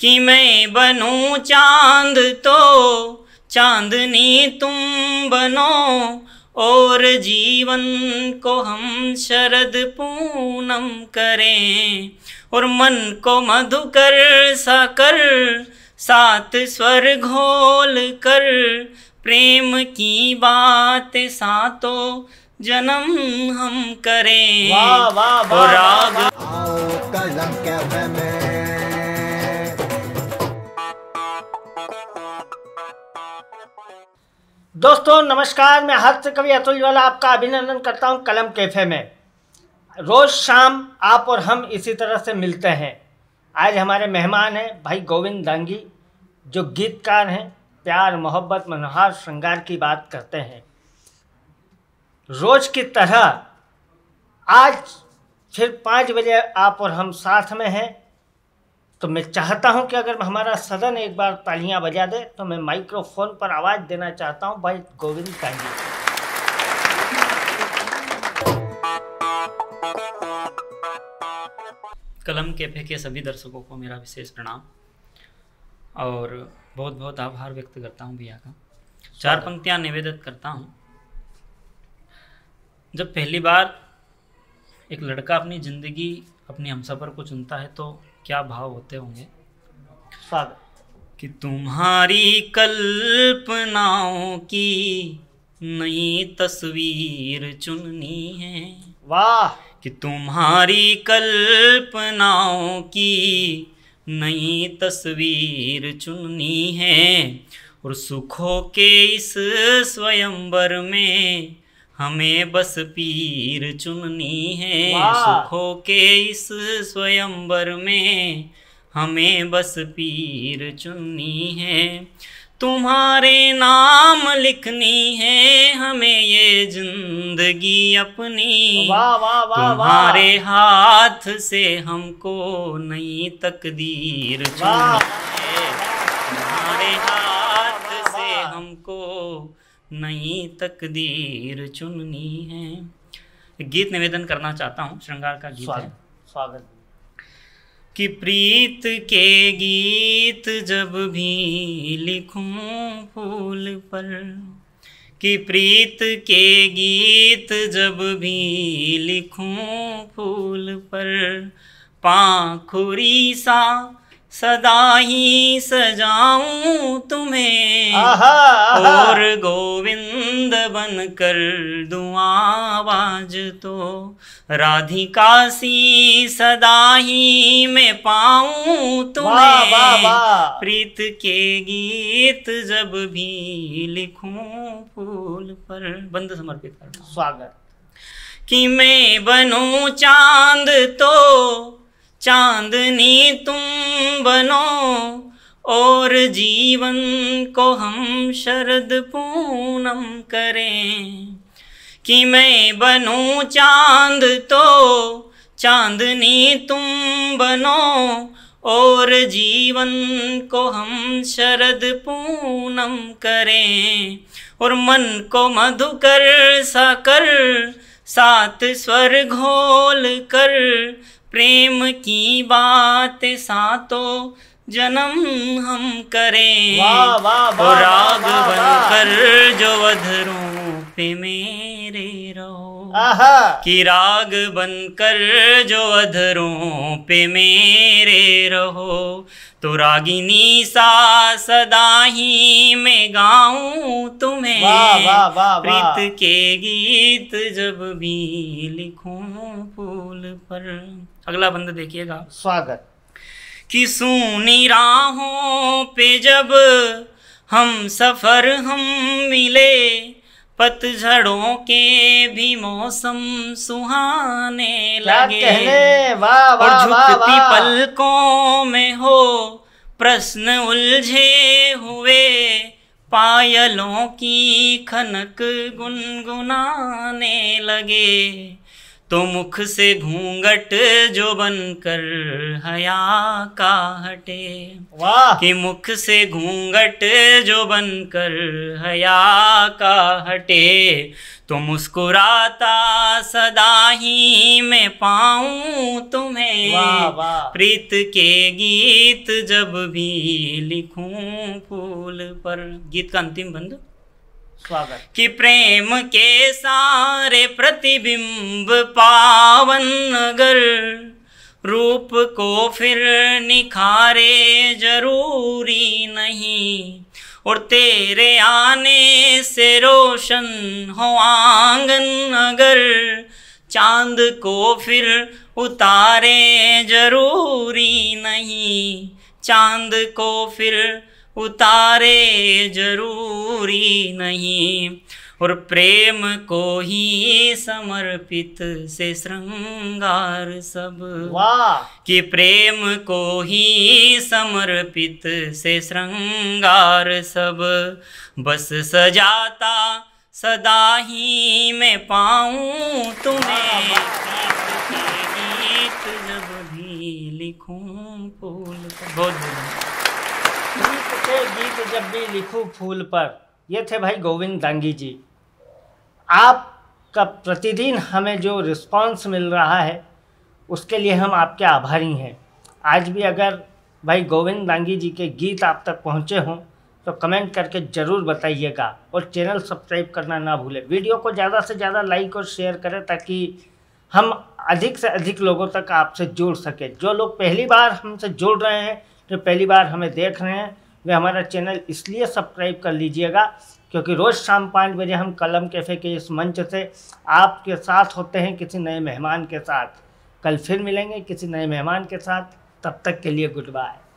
कि मैं बनू चांद तो चांदनी तुम बनो और जीवन को हम शरद पूनम करें और मन को मधुकर सा कर सात स्वर घोल कर प्रेम की बात सातो जन्म हम करें वाह वाह वा, दोस्तों नमस्कार मैं हर्ष कवि अतुल ज्वाला आपका अभिनंदन करता हूं कलम कैफे में रोज़ शाम आप और हम इसी तरह से मिलते हैं आज हमारे मेहमान हैं भाई गोविंद दांगी जो गीतकार हैं प्यार मोहब्बत मनोहार श्रृंगार की बात करते हैं रोज़ की तरह आज फिर पाँच बजे आप और हम साथ में हैं तो मैं चाहता हूं कि अगर हमारा सदन एक बार तालियां बजा दे तो मैं माइक्रोफोन पर आवाज़ देना चाहता हूं भाई गोविंद कांगी कलम कैफे के सभी दर्शकों को मेरा विशेष प्रणाम और बहुत बहुत आभार व्यक्त करता हूं भैया का चार पंक्तियां निवेदित करता हूं जब पहली बार एक लड़का अपनी ज़िंदगी अपनी हमसफ़र को चुनता है तो क्या भाव होते होंगे कि तुम्हारी कल्पनाओं की नई तस्वीर चुननी है वाह कि तुम्हारी कल्पनाओं की नई तस्वीर चुननी है और सुखों के इस स्वयंवर में हमें बस पीर चुननी है सुखों के इस स्वयंवर में हमें बस पीर चुननी है तुम्हारे नाम लिखनी है हमें ये जिंदगी अपनी वाह वाह वाह तुम्हारे हाथ से हमको नई तकदीर चुननी है तुम्हारे हाथ से हमको नई तकदीर चुननी है गीत निवेदन करना चाहता हूँ श्रृंगार का गीत स्वागत स्वागत कि प्रीत के गीत जब भी लिखूं फूल पर कि प्रीत के गीत जब भी लिखूं फूल पर पाखुरी सा सदा ही सजाऊं तुम्हें और गोविंद बन कर आवाज तो राधिका सी सदा ही मैं पाऊं तुम्हें प्रीत के गीत जब भी लिखूं फूल पर बंद समर्पित कर स्वागत कि मैं बनूं चांद तो चांदनी तुम बनो और जीवन को हम शरद पूनम करें कि मैं बनूं चांद तो चांदनी तुम बनो और जीवन को हम शरद पूनम करें और मन को मधुकर सा कर सात स्वर घोल कर प्रेम की बात तो जन्म हम करें वाह वाह तो राग बनकर जो अधरों पे मेरे रहो कि राग बनकर जो अधरों पे मेरे रहो तो रागिनी सा सदा ही मैं गाऊं तुम्हें प्रीत के गीत जब भी लिखूं फूल पर अगला बंद देखिएगा स्वागत कि सुनी राहों पे जब हम सफ़र हम मिले पतझड़ों के भी मौसम सुहाने लगे और झुकती पलकों में हो प्रश्न उलझे हुए पायलों की खनक गुनगुनाने लगे तो मुख से घूंघट जो बनकर हया का हटे वाह कि मुख से घूंघट जो बनकर हया का हटे तो मुस्कुराता सदा ही मैं पाऊं तुम्हें प्रीत के गीत जब भी लिखूं फूल पर गीत का अंतिम बंधु स्वागत कि प्रेम के सारे प्रतिबिंब पावन नगर रूप को फिर निखारे जरूरी नहीं और तेरे आने से रोशन हो आंगन अगर चांद को फिर उतारे जरूरी नहीं चांद को फिर उतारे जरूर दूरी नहीं और प्रेम को ही समर्पित से श्रृंगार सब वाह कि प्रेम को ही समर्पित से श्रृंगार सब बस सजाता सदा ही मैं पाऊँ तुम्हें गीत जब भी लिखूं फूल बहुत गीत जब भी लिखूं फूल पर ये थे भाई गोविंद दांगी जी आपका प्रतिदिन हमें जो रिस्पांस मिल रहा है उसके लिए हम आपके आभारी हैं आज भी अगर भाई गोविंद दांगी जी के गीत आप तक पहुँचे हों तो कमेंट करके ज़रूर बताइएगा और चैनल सब्सक्राइब करना ना भूलें वीडियो को ज़्यादा से ज़्यादा लाइक और शेयर करें ताकि हम अधिक से अधिक लोगों तक आपसे जुड़ सकें जो लोग पहली बार हमसे जुड़ रहे हैं जो पहली बार हमें देख रहे हैं वे हमारा चैनल इसलिए सब्सक्राइब कर लीजिएगा क्योंकि रोज़ शाम पाँच बजे हम कलम कैफ़े के इस मंच से आपके साथ होते हैं किसी नए मेहमान के साथ कल फिर मिलेंगे किसी नए मेहमान के साथ तब तक के लिए गुड बाय